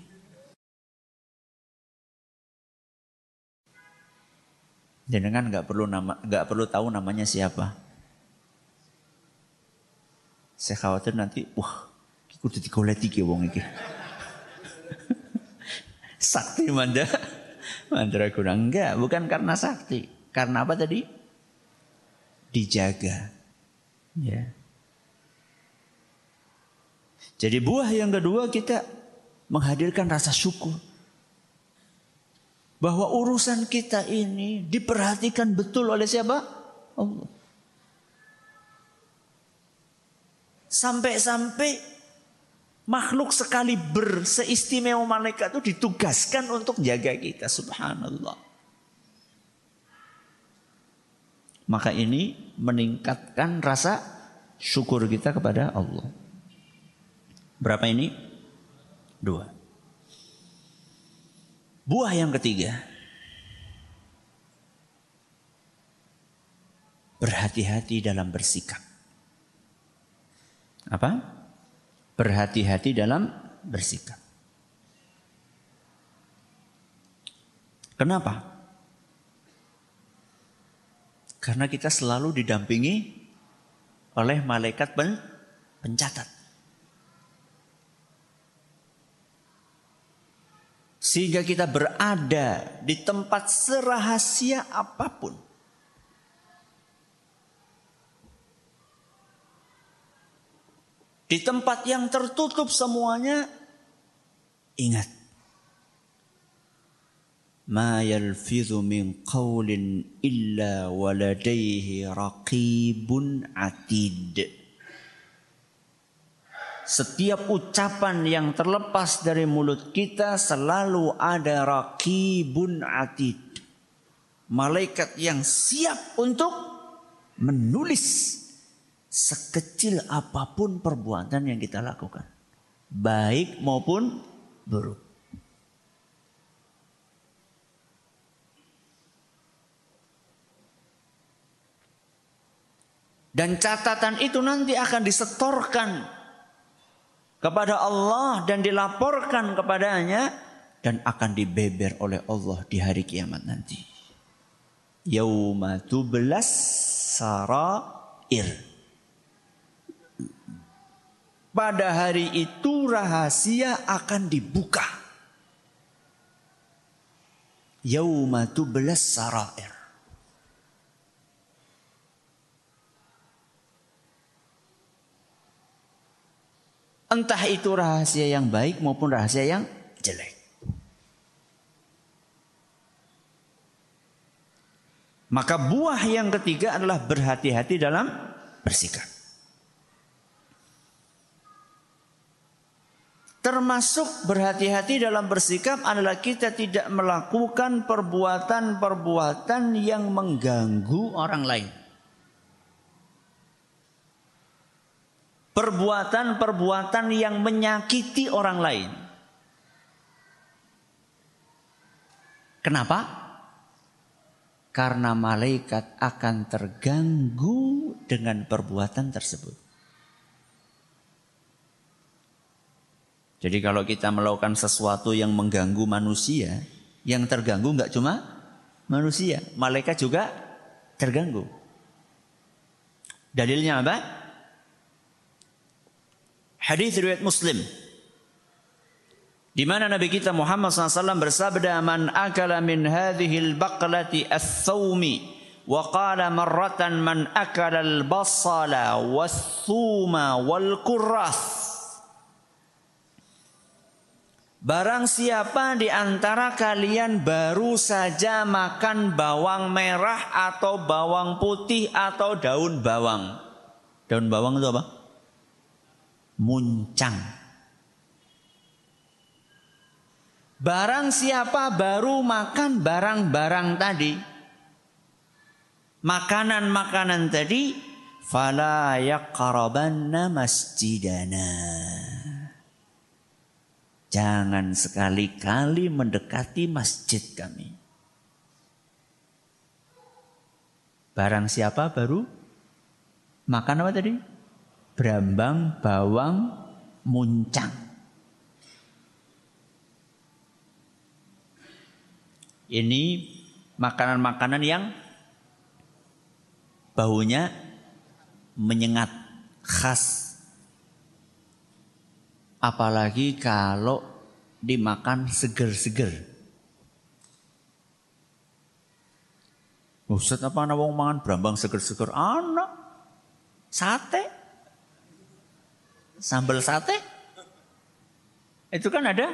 Jenengan nggak perlu nama nggak perlu tahu namanya siapa. Saya khawatir nanti, wah kudu digoleti ki wong iki. sakti manda mantra kurang enggak, bukan karena sakti, karena apa tadi? Dijaga. Ya. Jadi buah yang kedua kita menghadirkan rasa syukur. Bahwa urusan kita ini diperhatikan betul oleh siapa? Allah. Sampai-sampai Makhluk sekali seistimewa malaikat itu ditugaskan untuk jaga kita. Subhanallah. Maka ini meningkatkan rasa syukur kita kepada Allah. Berapa ini? Dua. Buah yang ketiga. Berhati-hati dalam bersikap. Apa? berhati-hati dalam bersikap. Kenapa? Karena kita selalu didampingi oleh malaikat pen pencatat. Sehingga kita berada di tempat serahasia apapun. Di tempat yang tertutup semuanya, ingat. Ma yalfidhu min qawlin illa waladaihi raqibun atid. Setiap ucapan yang terlepas dari mulut kita selalu ada raqibun atid. Malaikat yang siap untuk menulis sekecil apapun perbuatan yang kita lakukan, baik maupun buruk. Dan catatan itu nanti akan disetorkan kepada Allah dan dilaporkan kepadanya dan akan dibeber oleh Allah di hari kiamat nanti. Yauma tublas sarair. Pada hari itu rahasia akan dibuka. Yauma belas sarair. Entah itu rahasia yang baik maupun rahasia yang jelek. Maka buah yang ketiga adalah berhati-hati dalam bersikap. Termasuk berhati-hati dalam bersikap adalah kita tidak melakukan perbuatan-perbuatan yang mengganggu orang lain. Perbuatan-perbuatan yang menyakiti orang lain. Kenapa? Karena malaikat akan terganggu dengan perbuatan tersebut. Jadi kalau kita melakukan sesuatu yang mengganggu manusia, yang terganggu nggak cuma manusia, malaikat juga terganggu. Dalilnya apa? Hadis riwayat Muslim. Di mana Nabi kita Muhammad SAW bersabda, "Man akala min hadhihi al-baqlati ath-thawmi wa qala marratan man akala al-basala was-thuma wal-kurras." Barang siapa di antara kalian baru saja makan bawang merah atau bawang putih atau daun bawang. Daun bawang itu apa? Muncang. Barang siapa baru makan barang-barang tadi, makanan-makanan tadi, fala yaqrabanna masjidana Jangan sekali-kali mendekati masjid kami. Barang siapa baru makan apa tadi? Brambang, bawang, muncang. Ini makanan-makanan yang baunya menyengat khas Apalagi kalau dimakan seger-seger. Ustaz apa anak wong mangan brambang seger-seger anak. Sate. Sambal sate. Itu kan ada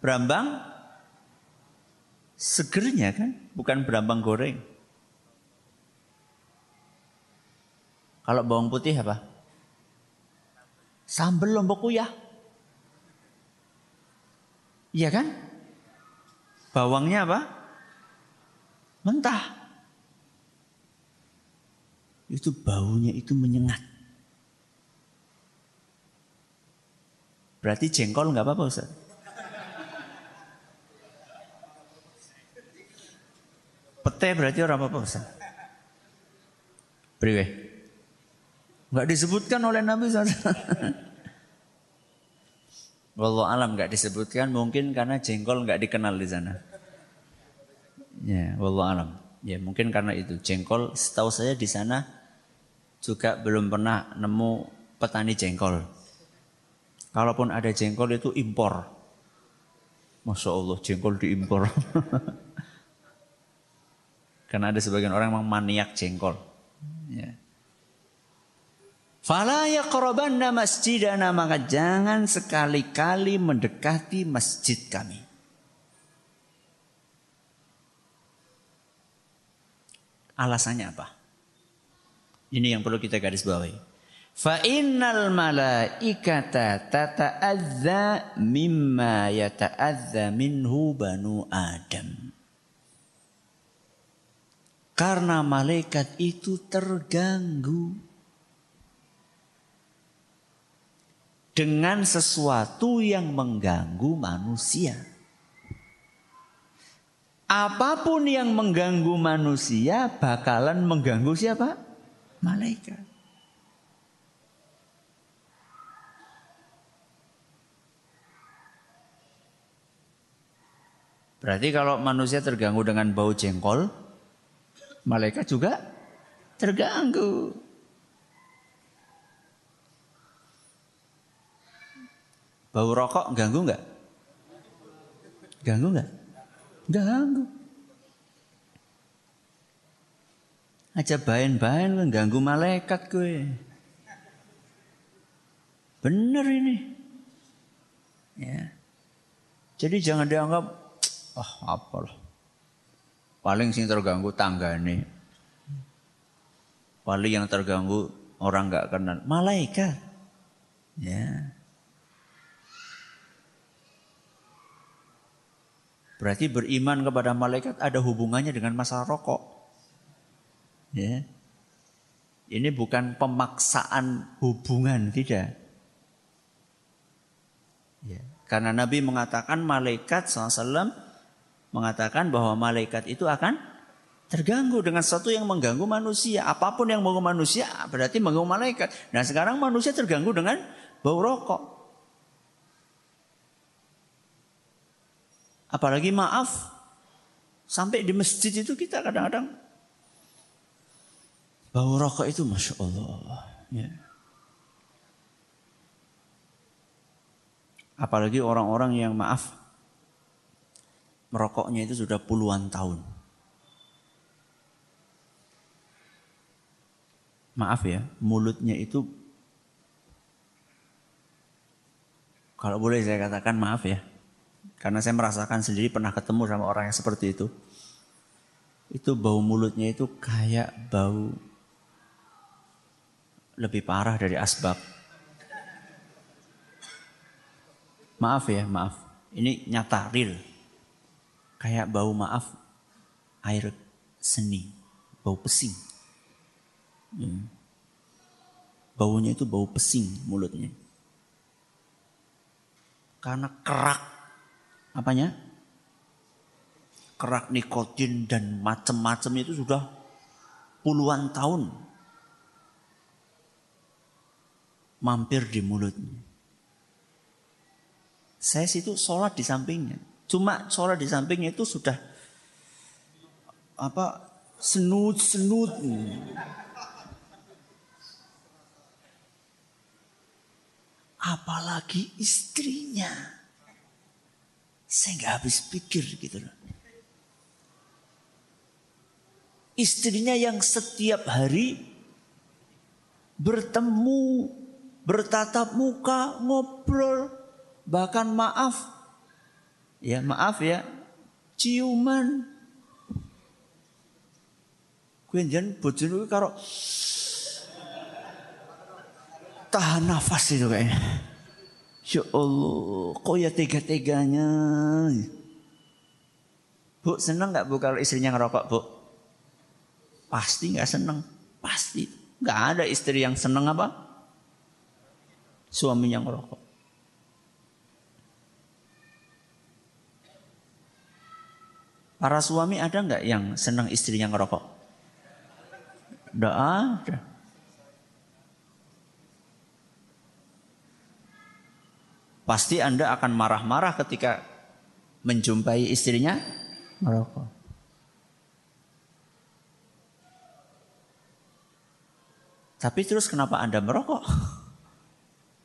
brambang segernya kan, bukan brambang goreng. Kalau bawang putih apa? Sambel lombok uyah. Iya kan? Bawangnya apa? Mentah. Itu baunya itu menyengat. Berarti jengkol nggak apa-apa Ustaz? Pete berarti orang apa-apa Ustaz? Priwe. Enggak disebutkan oleh Nabi SAW. Wallah alam enggak disebutkan mungkin karena jengkol enggak dikenal di sana. Ya, wallah alam. Ya, mungkin karena itu jengkol setahu saya di sana juga belum pernah nemu petani jengkol. Kalaupun ada jengkol itu impor. Masya Allah jengkol diimpor. karena ada sebagian orang memang maniak jengkol. Ya. Fala yaqrabanna masjidana maka jangan sekali-kali mendekati masjid kami. Alasannya apa? Ini yang perlu kita garis bawahi. Fa innal malaikata tata'adza mimma yata'adza minhu banu Adam. Karena malaikat itu terganggu dengan sesuatu yang mengganggu manusia. Apapun yang mengganggu manusia bakalan mengganggu siapa? Malaikat. Berarti kalau manusia terganggu dengan bau jengkol, malaikat juga terganggu. Bau rokok ganggu nggak? Ganggu nggak? Ganggu. Aja bain-bain ganggu malaikat gue. Bener ini. Ya. Jadi jangan dianggap oh, oh, apalah. Paling sih terganggu tangga ini. Paling yang terganggu orang nggak kenal malaikat. Ya. Berarti beriman kepada malaikat ada hubungannya dengan masalah rokok. Ya. Ini bukan pemaksaan hubungan, tidak. Ya. Karena Nabi mengatakan malaikat SAW mengatakan bahwa malaikat itu akan terganggu dengan sesuatu yang mengganggu manusia. Apapun yang mengganggu manusia berarti mengganggu malaikat. Nah sekarang manusia terganggu dengan bau rokok. Apalagi maaf, sampai di masjid itu kita kadang-kadang bau rokok itu masya Allah. Ya. Apalagi orang-orang yang maaf merokoknya itu sudah puluhan tahun. Maaf ya, mulutnya itu kalau boleh saya katakan maaf ya, karena saya merasakan sendiri pernah ketemu sama orang yang seperti itu. Itu bau mulutnya itu kayak bau lebih parah dari asbab. Maaf ya, maaf. Ini nyata, real. Kayak bau maaf air seni, bau pesing. Hmm. Baunya itu bau pesing mulutnya. Karena kerak apanya? Kerak nikotin dan macam-macam itu sudah puluhan tahun mampir di mulutnya. Saya situ sholat di sampingnya. Cuma sholat di sampingnya itu sudah apa senut senut. Apalagi istrinya. Saya nggak habis pikir gitu loh. Istrinya yang setiap hari bertemu, bertatap muka, ngobrol, bahkan maaf. Ya maaf ya, ciuman. Gue jangan dulu, karo tahan nafas itu kayaknya. Ya Allah, kok ya tega-teganya. Bu, senang gak bu kalau istrinya ngerokok, bu? Pasti gak senang. Pasti. Gak ada istri yang senang apa? Suaminya ngerokok. Para suami ada nggak yang senang istrinya ngerokok? Tidak ada. Pasti Anda akan marah-marah ketika menjumpai istrinya merokok. Tapi terus kenapa Anda merokok?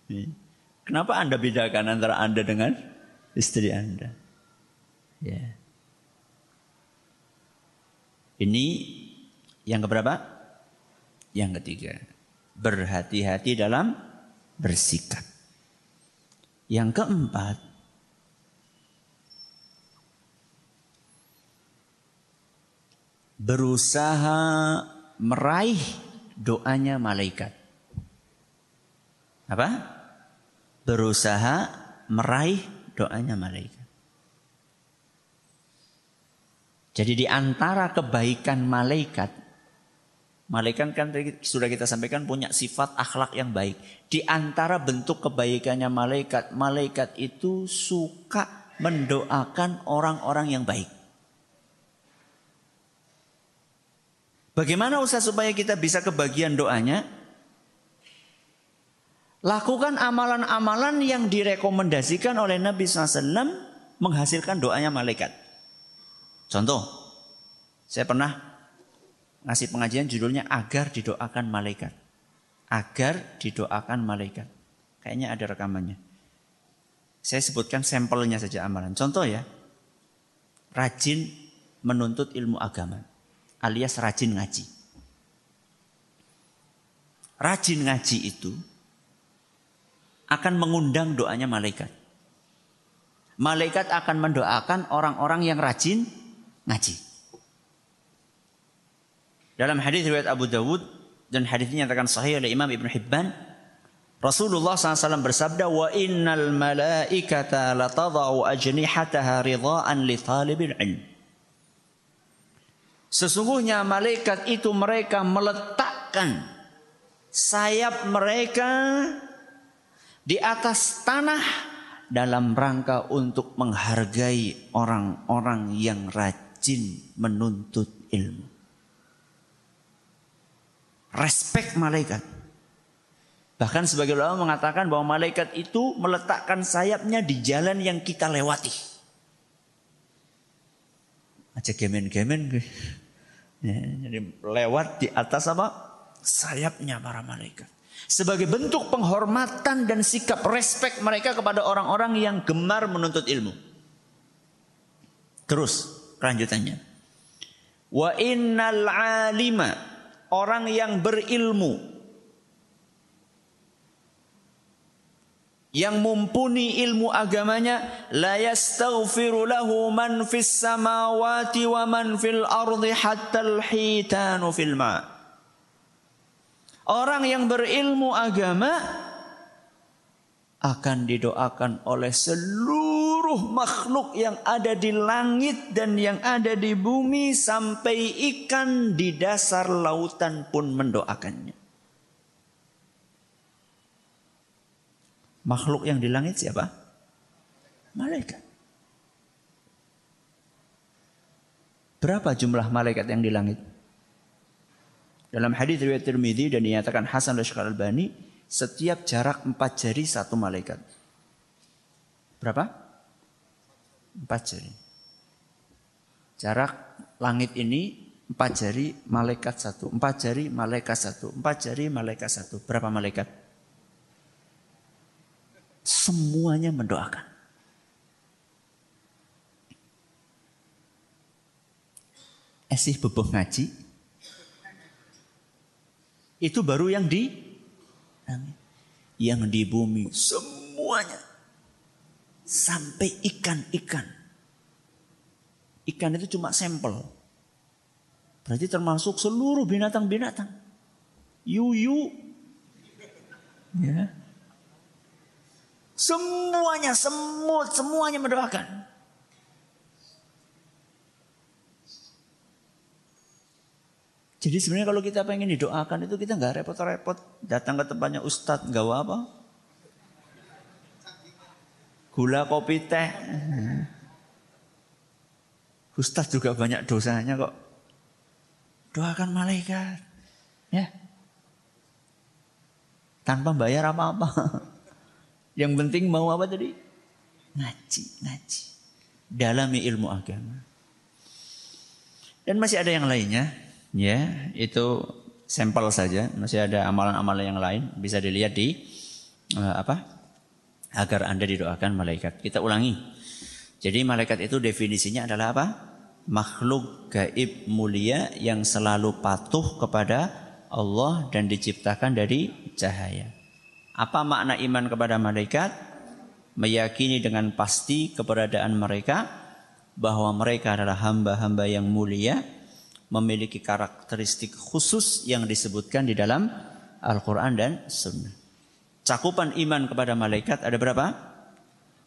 Kenapa Anda bedakan antara Anda dengan istri Anda? Ya. Ini yang keberapa? Yang ketiga. Berhati-hati dalam bersikap. Yang keempat, berusaha meraih doanya malaikat. Apa? Berusaha meraih doanya malaikat. Jadi di antara kebaikan malaikat Malaikat kan sudah kita sampaikan punya sifat akhlak yang baik. Di antara bentuk kebaikannya malaikat, malaikat itu suka mendoakan orang-orang yang baik. Bagaimana usaha supaya kita bisa kebagian doanya? Lakukan amalan-amalan yang direkomendasikan oleh Nabi SAW menghasilkan doanya malaikat. Contoh, saya pernah ngasih pengajian judulnya agar didoakan malaikat. Agar didoakan malaikat. Kayaknya ada rekamannya. Saya sebutkan sampelnya saja amalan. Contoh ya, rajin menuntut ilmu agama alias rajin ngaji. Rajin ngaji itu akan mengundang doanya malaikat. Malaikat akan mendoakan orang-orang yang rajin ngaji. Dalam hadis riwayat Abu Dawud dan hadis ini dinyatakan sahih oleh Imam Ibn Hibban, Rasulullah SAW bersabda, "Wa innal malaikata latadau ajnihataha ridhaan li talibil ilm." Sesungguhnya malaikat itu mereka meletakkan sayap mereka di atas tanah dalam rangka untuk menghargai orang-orang yang rajin menuntut ilmu. Respek malaikat. Bahkan sebagai ulama mengatakan bahwa malaikat itu meletakkan sayapnya di jalan yang kita lewati. Aja gemen-gemen. Ya, jadi lewat di atas apa? Sayapnya para malaikat. Sebagai bentuk penghormatan dan sikap respect mereka kepada orang-orang yang gemar menuntut ilmu. Terus kelanjutannya. Wa innal alima orang yang berilmu yang mumpuni ilmu agamanya la yastaghfiru lahu man fis samawati wa man fil ardi hatta al hitanu fil ma Orang yang berilmu agama akan didoakan oleh seluruh makhluk yang ada di langit dan yang ada di bumi sampai ikan di dasar lautan pun mendoakannya. Makhluk yang di langit siapa? Malaikat. Berapa jumlah malaikat yang di langit? Dalam hadis riwayat Tirmidzi dan dinyatakan Hasan oleh Syekh Al-Albani, setiap jarak empat jari satu malaikat. Berapa? Empat jari. Jarak langit ini empat jari malaikat satu, empat jari malaikat satu, empat jari malaikat satu. Berapa malaikat? Semuanya mendoakan. Esih eh, beboh ngaji. Itu baru yang di Amin. Yang di bumi semuanya. Sampai ikan-ikan. Ikan itu cuma sampel. Berarti termasuk seluruh binatang-binatang. Yuyu. Ya. Semuanya, semut, semuanya mendoakan. Jadi sebenarnya kalau kita pengen didoakan itu kita nggak repot-repot datang ke tempatnya ustadz nggak apa gula kopi teh. Ustadz juga banyak dosanya kok. Doakan malaikat. Ya. Tanpa bayar apa-apa. Yang penting mau apa tadi? Ngaji, ngaji. Dalami ilmu agama. Dan masih ada yang lainnya. Ya, itu sampel saja. Masih ada amalan-amalan yang lain bisa dilihat di uh, apa? Agar Anda didoakan malaikat. Kita ulangi. Jadi malaikat itu definisinya adalah apa? Makhluk gaib mulia yang selalu patuh kepada Allah dan diciptakan dari cahaya. Apa makna iman kepada malaikat? Meyakini dengan pasti keberadaan mereka bahwa mereka adalah hamba-hamba yang mulia memiliki karakteristik khusus yang disebutkan di dalam Al-Quran dan Sunnah. Cakupan iman kepada malaikat ada berapa?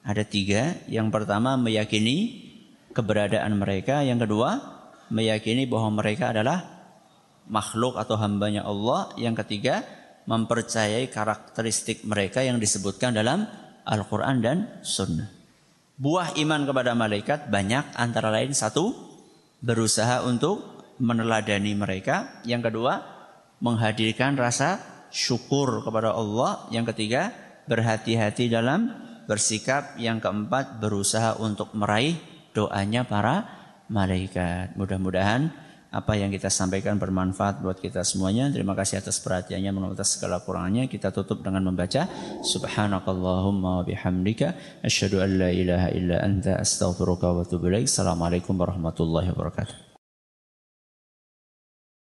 Ada tiga. Yang pertama meyakini keberadaan mereka. Yang kedua meyakini bahwa mereka adalah makhluk atau hambanya Allah. Yang ketiga mempercayai karakteristik mereka yang disebutkan dalam Al-Quran dan Sunnah. Buah iman kepada malaikat banyak antara lain satu berusaha untuk meneladani mereka. Yang kedua, menghadirkan rasa syukur kepada Allah. Yang ketiga, berhati-hati dalam bersikap. Yang keempat, berusaha untuk meraih doanya para malaikat. Mudah-mudahan apa yang kita sampaikan bermanfaat buat kita semuanya. Terima kasih atas perhatiannya, atas segala kurangnya. Kita tutup dengan membaca Subhanakallahumma wa bihamdika asyhadu an la ilaha illa anta astaghfiruka wa atubu ilaik. warahmatullahi wabarakatuh.